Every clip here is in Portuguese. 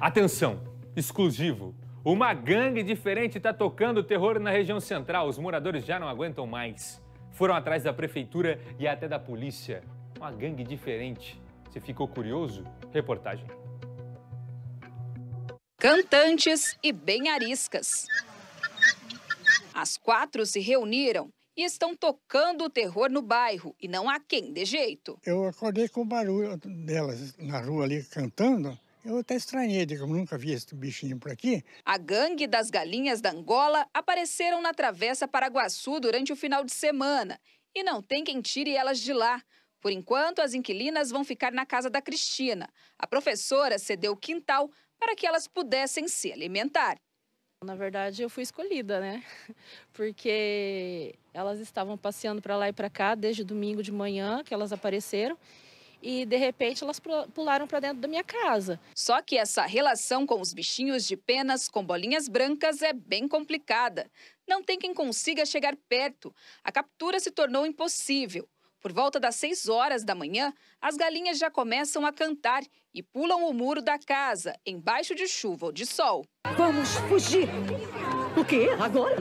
Atenção! Exclusivo! Uma gangue diferente está tocando terror na região central. Os moradores já não aguentam mais. Foram atrás da prefeitura e até da polícia. Uma gangue diferente. Você ficou curioso? Reportagem. Cantantes e bem ariscas. As quatro se reuniram e estão tocando o terror no bairro, e não há quem de jeito. Eu acordei com o barulho delas na rua ali cantando. Eu até estranhei, digo, nunca vi esse bichinho por aqui. A gangue das galinhas da Angola apareceram na Travessa Paraguaçu durante o final de semana. E não tem quem tire elas de lá. Por enquanto, as inquilinas vão ficar na casa da Cristina. A professora cedeu o quintal para que elas pudessem se alimentar. Na verdade, eu fui escolhida, né? Porque elas estavam passeando para lá e para cá desde domingo de manhã que elas apareceram e de repente elas pularam para dentro da minha casa. Só que essa relação com os bichinhos de penas com bolinhas brancas é bem complicada. Não tem quem consiga chegar perto. A captura se tornou impossível. Por volta das 6 horas da manhã, as galinhas já começam a cantar e pulam o muro da casa, embaixo de chuva ou de sol. Vamos fugir! O quê? Agora?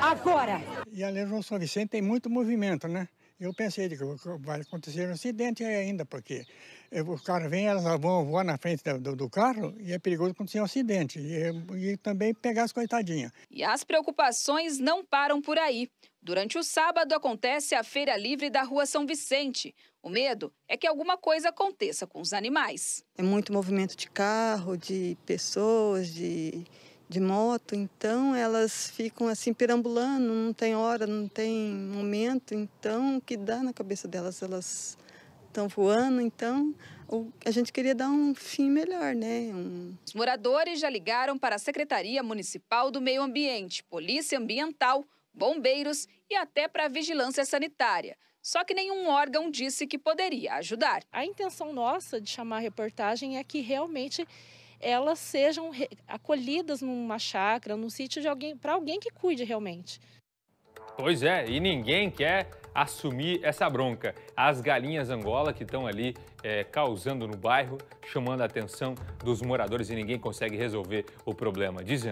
Agora! E a Legião São Vicente tem muito movimento, né? Eu pensei que vai acontecer é um acidente ainda, porque eh, os caras vêm, elas vão voar na frente do, do, carro e é perigoso acontecer um acidente e, eh, e também pegar as coitadinhas. E as preocupações não param por aí. Durante o sábado acontece a Feira Livre da Rua São Vicente. O medo é que alguma coisa aconteça com os animais. É muito movimento de carro, de pessoas, de de moto, então elas ficam assim perambulando, não tem hora, não tem momento, então o que dá na cabeça delas, elas estão voando, então a gente queria dar um fim melhor, né? Um... Os moradores já ligaram para a Secretaria Municipal do Meio Ambiente, Polícia Ambiental, Bombeiros e até para a Vigilância Sanitária. Só que nenhum órgão disse que poderia ajudar. A intenção nossa de chamar a reportagem é que realmente elas sejam acolhidas numa chácara, num sítio de alguém, para alguém que cuide realmente. Pois é, e ninguém quer assumir essa bronca. As galinhas Angola que estão ali é, causando no bairro, chamando a atenção dos moradores e ninguém consegue resolver o problema. Dizem